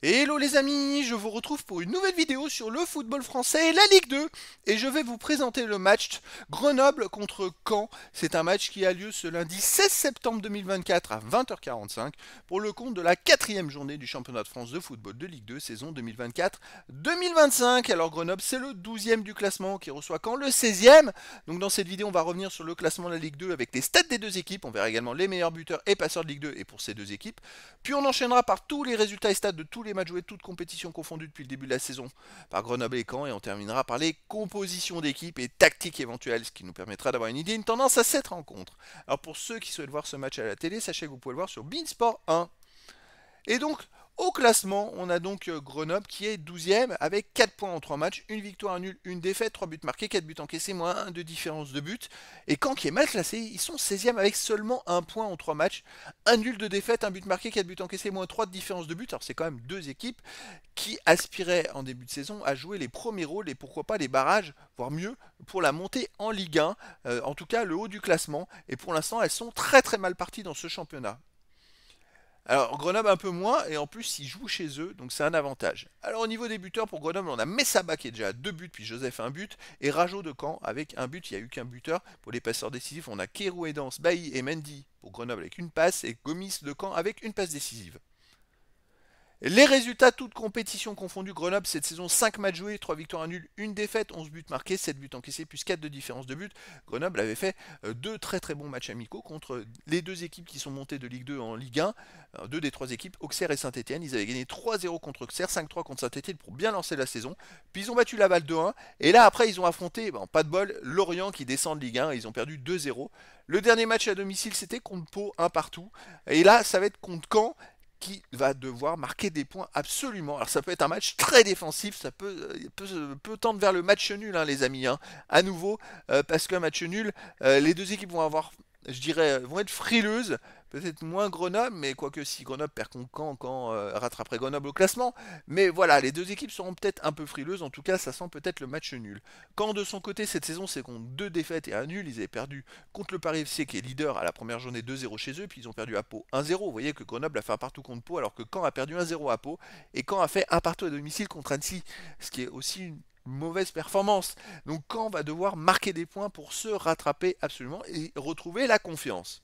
Hello les amis, je vous retrouve pour une nouvelle vidéo sur le football français et la Ligue 2 et je vais vous présenter le match Grenoble contre Caen. C'est un match qui a lieu ce lundi 16 septembre 2024 à 20h45 pour le compte de la quatrième journée du championnat de France de football de Ligue 2 saison 2024-2025. Alors Grenoble c'est le 12e du classement qui reçoit Caen le 16e. Donc dans cette vidéo on va revenir sur le classement de la Ligue 2 avec les stats des deux équipes. On verra également les meilleurs buteurs et passeurs de Ligue 2 et pour ces deux équipes. Puis on enchaînera par tous les résultats et stats de tous les les matchs joués, toutes compétitions confondues depuis le début de la saison par Grenoble et Caen. Et on terminera par les compositions d'équipe et tactiques éventuelles, ce qui nous permettra d'avoir une idée, une tendance à cette rencontre. Alors pour ceux qui souhaitent voir ce match à la télé, sachez que vous pouvez le voir sur Beansport 1. Et donc, au classement, on a donc euh, Grenoble qui est 12 e avec 4 points en 3 matchs, une victoire, un nul, une défaite, 3 buts marqués, 4 buts encaissés, moins 1 de différence de but. Et quand qui est mal classé, ils sont 16 e avec seulement 1 point en 3 matchs, un nul de défaite, un but marqué, 4 buts encaissés, moins 3 de différence de but. Alors c'est quand même deux équipes qui aspiraient en début de saison à jouer les premiers rôles et pourquoi pas les barrages, voire mieux, pour la montée en Ligue 1, euh, en tout cas le haut du classement. Et pour l'instant, elles sont très très mal parties dans ce championnat. Alors Grenoble un peu moins, et en plus ils jouent chez eux, donc c'est un avantage. Alors au niveau des buteurs, pour Grenoble, on a Messaba qui est déjà à 2 buts, puis Joseph un but, et Rajo de Caen avec un but, il n'y a eu qu'un buteur. Pour les passeurs décisifs, on a Kérou Danse, Bailly et Mendy pour Grenoble avec une passe, et Gomis de Caen avec une passe décisive. Les résultats, toutes compétitions confondues, Grenoble, cette saison, 5 matchs joués, 3 victoires, un nul, 1 défaite, 11 buts marqués, 7 buts encaissés, plus 4 de différence de but. Grenoble avait fait 2 euh, très très bons matchs amicaux contre les deux équipes qui sont montées de Ligue 2 en Ligue 1, 2 euh, des 3 équipes, Auxerre et Saint-Etienne. Ils avaient gagné 3-0 contre Auxerre, 5-3 contre Saint-Etienne pour bien lancer la saison. Puis ils ont battu la balle 2-1, et là après ils ont affronté, ben, pas de bol, Lorient qui descend de Ligue 1, ils ont perdu 2-0. Le dernier match à domicile c'était contre Pau, 1 partout, et là ça va être contre Caen, qui va devoir marquer des points absolument. Alors ça peut être un match très défensif, ça peut, euh, euh, peut, tendre vers le match nul, hein, les amis. Hein, à nouveau, euh, parce qu'un match nul, les deux équipes vont avoir je dirais, euh, vont être frileuses. Peut-être moins Grenoble, mais quoique si Grenoble perd contre quand euh, quand rattraperait Grenoble au classement. Mais voilà, les deux équipes seront peut-être un peu frileuses. En tout cas, ça sent peut-être le match nul. Quand de son côté, cette saison, c'est contre deux défaites et un nul. Ils avaient perdu contre le Paris FC, qui est leader à la première journée 2-0 chez eux. Puis ils ont perdu à Pau 1-0. Vous voyez que Grenoble a fait un partout contre Pau, alors que quand a perdu 1-0 à Pau. Et quand a fait un partout à domicile contre Annecy. Ce qui est aussi une mauvaise performance. Donc Caen va devoir marquer des points pour se rattraper absolument et retrouver la confiance.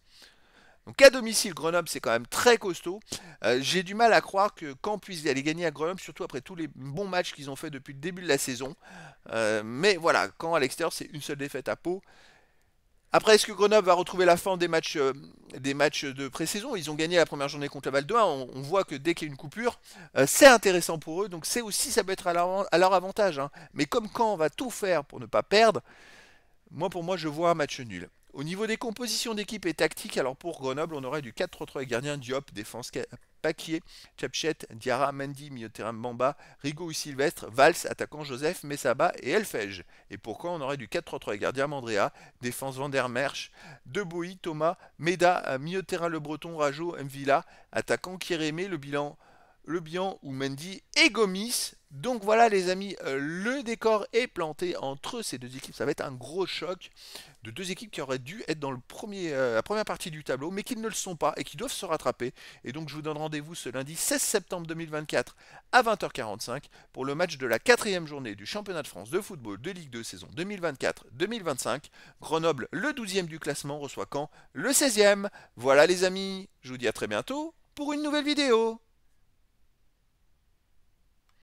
Donc à domicile, Grenoble, c'est quand même très costaud. Euh, j'ai du mal à croire que Caen puisse aller gagner à Grenoble, surtout après tous les bons matchs qu'ils ont fait depuis le début de la saison. Euh, mais voilà, Caen à l'extérieur, c'est une seule défaite à peau, après, est-ce que Grenoble va retrouver la fin des matchs, euh, des matchs de pré-saison Ils ont gagné la première journée contre la Val on, on, voit que dès qu'il y a une coupure, euh, c'est intéressant pour eux. Donc c'est aussi, ça peut être à leur, avantage. Hein. Mais comme quand on va tout faire pour ne pas perdre, moi pour moi, je vois un match nul. Au niveau des compositions d'équipe et tactique, alors pour Grenoble, on aurait du 4-3-3 avec gardien Diop, défense Paquier, Chapchet, Diarra, Mendy, milieu terrain Bamba, Rigaud ou Sylvestre, Valls, attaquant Joseph, Messaba et Elfège. Et pourquoi on aurait du 4-3-3 avec gardien Mandrea, défense Vandermersch, Deboy, Thomas, Meda, milieu Le Breton, Rajo, Mvila, attaquant Kierémé, le bilan le Bian ou Mendy et Gomis. Donc voilà les amis, euh, le décor est planté entre ces deux équipes. Ça va être un gros choc de deux équipes qui auraient dû être dans le premier, euh, la première partie du tableau, mais qui ne le sont pas et qui doivent se rattraper. Et donc je vous donne rendez-vous ce lundi 16 septembre 2024 à 20h45 pour le match de la quatrième journée du championnat de France de football de Ligue 2 saison 2024-2025. Grenoble, le 12e du classement, reçoit quand le 16e. Voilà les amis, je vous dis à très bientôt pour une nouvelle vidéo.